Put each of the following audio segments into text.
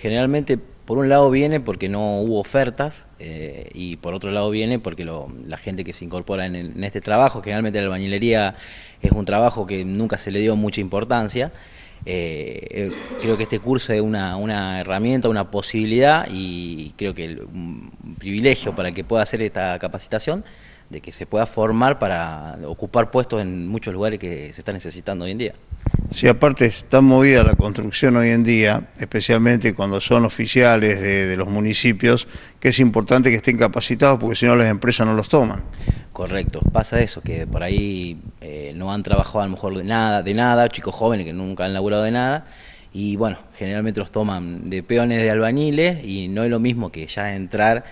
generalmente por un lado viene porque no hubo ofertas eh, y por otro lado viene porque la gente que se incorpora en, este trabajo, generalmente la albañilería es un trabajo que nunca se le dio mucha importancia. Eh, eh, creo que este curso es una, herramienta, una posibilidad y creo que un privilegio para que pueda hacer esta capacitación de que se pueda formar para ocupar puestos en muchos lugares que se están necesitando hoy en día. Si aparte está movida la construcción hoy en día, especialmente cuando son oficiales de, los municipios, que es importante que estén capacitados porque si no las empresas no los toman. Correcto, pasa eso, que por ahí eh, no han trabajado a lo mejor de nada, de nada, chicos jóvenes que nunca han laburado de nada, y bueno, generalmente los toman de peones de albañiles y no es lo mismo que ya entrar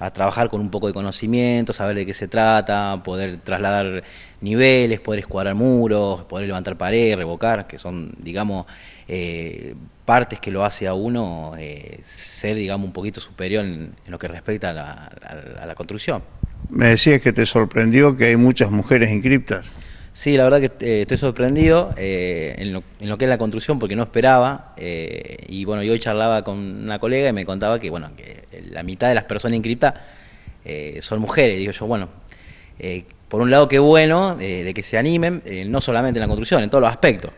a trabajar con un poco de conocimiento, saber de qué se trata, poder trasladar niveles, poder escuadrar muros, poder levantar pared, revocar, que son, digamos, eh, partes que lo hace a uno eh, ser, digamos, un poquito superior en, lo que respecta a la, la construcción. Me decías que te sorprendió que hay muchas mujeres inscriptas. Sí, la verdad que eh, estoy sorprendido eh, en, lo, que es la construcción porque no esperaba eh, y bueno, yo hoy charlaba con una colega y me contaba que bueno, que la mitad de las personas inscritas son mujeres. Digo yo, bueno, por un lado qué bueno de que se animen, no solamente en la construcción, en todos los aspectos,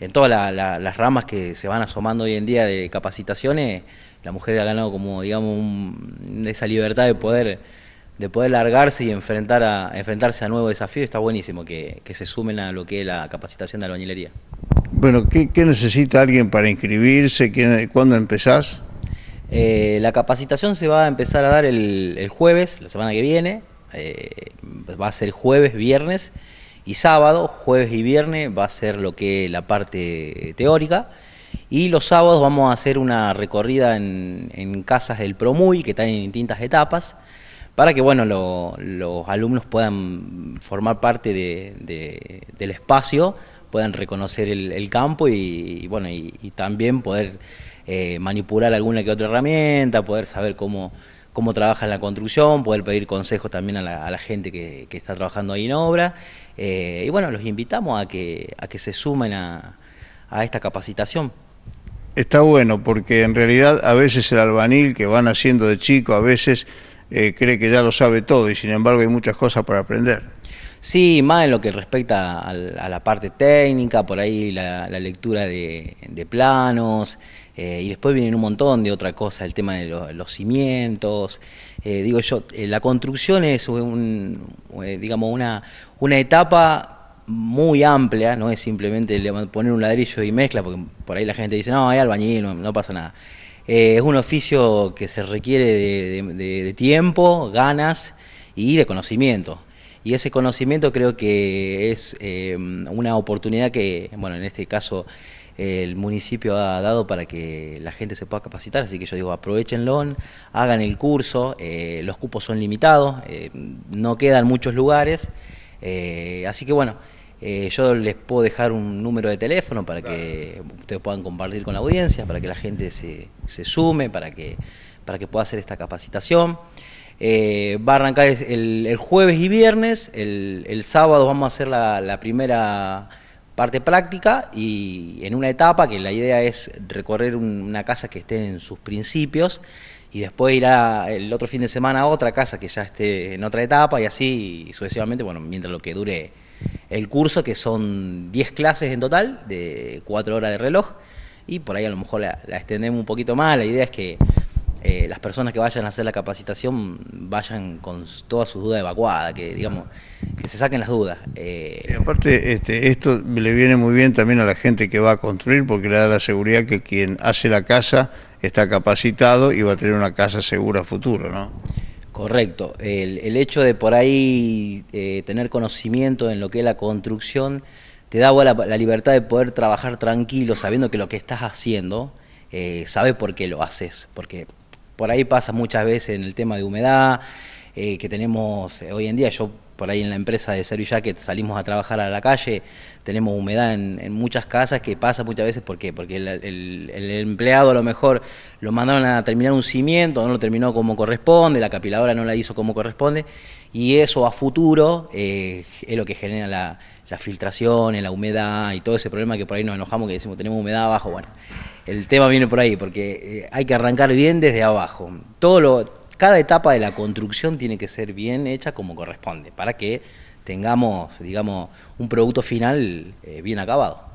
en todas las ramas que se van asomando hoy en día de capacitaciones, la mujer ha ganado como digamos esa libertad de poder de poder largarse y enfrentar a, enfrentarse a nuevos desafíos. Está buenísimo que, que, se sumen a lo que es la capacitación de albañilería. Bueno, ¿qué, qué necesita alguien para inscribirse? ¿Cuándo empezás? Eh, la capacitación se va a empezar a dar el, el jueves, la semana que viene. Eh, va a ser jueves, viernes y sábado. Jueves y viernes va a ser lo que es la parte teórica. Y los sábados vamos a hacer una recorrida en, en casas del Promuy, que están en distintas etapas para que bueno, los alumnos puedan formar parte del espacio, puedan reconocer el, campo y, bueno, y, también poder eh, manipular alguna que otra herramienta, poder saber cómo, cómo trabaja en la construcción, poder pedir consejos también a la, gente que, está trabajando ahí en obra. Eh, y bueno, los invitamos a que, a que se sumen a, a esta capacitación. Está bueno porque en realidad a veces el albanil que van haciendo de chico, a veces eh, cree que ya lo sabe todo y sin embargo hay muchas cosas para aprender. Sí, más en lo que respecta a, la parte técnica, por ahí la, lectura de, planos, eh, y después vienen un montón de otra cosa, el tema de los cimientos. Eh, digo yo, la construcción es un, digamos una, una etapa muy amplia, no es simplemente poner un ladrillo y mezcla, porque por ahí la gente dice, no, hay albañil, no, no pasa nada. Eh, es un oficio que se requiere de, tiempo, ganas y de conocimiento. Y ese conocimiento creo que es eh, una oportunidad que, bueno, en este caso el municipio ha dado para que la gente se pueda capacitar, así que yo digo, aprovechenlo, hagan el curso, eh, los cupos son limitados, no quedan muchos lugares, así que bueno, eh, yo les puedo dejar un número de teléfono para que ustedes puedan compartir con la audiencia, para que la gente se, sume, para que, para que pueda hacer esta capacitación. Eh, va a arrancar el, jueves y viernes, el, sábado vamos a hacer la, primera parte práctica y en una etapa que la idea es recorrer una casa que esté en sus principios y después irá el otro fin de semana a otra casa que ya esté en otra etapa y así sucesivamente, bueno, mientras lo que dure el curso, que son 10 clases en total, de 4 horas de reloj, y por ahí a lo mejor la, extendemos un poquito más. La idea es que eh, las personas que vayan a hacer la capacitación vayan con todas sus dudas evacuadas, que digamos, que se saquen las dudas. Eh, aparte, este, esto le viene muy bien también a la gente que va a construir, porque le da la seguridad que quien hace la casa está capacitado y va a tener una casa segura a futuro, ¿no? Correcto. El, hecho de por ahí eh, tener conocimiento en lo que es la construcción te da la, la, libertad de poder trabajar tranquilo sabiendo que lo que estás haciendo, eh, por qué lo haces. Porque por ahí pasa muchas veces en el tema de humedad, eh, que tenemos eh, hoy en día, yo por ahí en la empresa de servicio Jacket salimos a trabajar a la calle, tenemos humedad en, muchas casas que pasa muchas veces, ¿por qué? Porque el, empleado a lo mejor lo mandaron a terminar un cimiento, no lo terminó como corresponde, la capiladora no la hizo como corresponde, y eso a futuro eh, es lo que genera la, la filtración, la humedad y todo ese problema que por ahí nos enojamos que decimos tenemos humedad abajo, bueno. El tema viene por ahí, porque eh, hay que arrancar bien desde abajo. Todo lo, cada etapa de la construcción tiene que ser bien hecha como corresponde, para que tengamos, digamos, un producto final eh, bien acabado.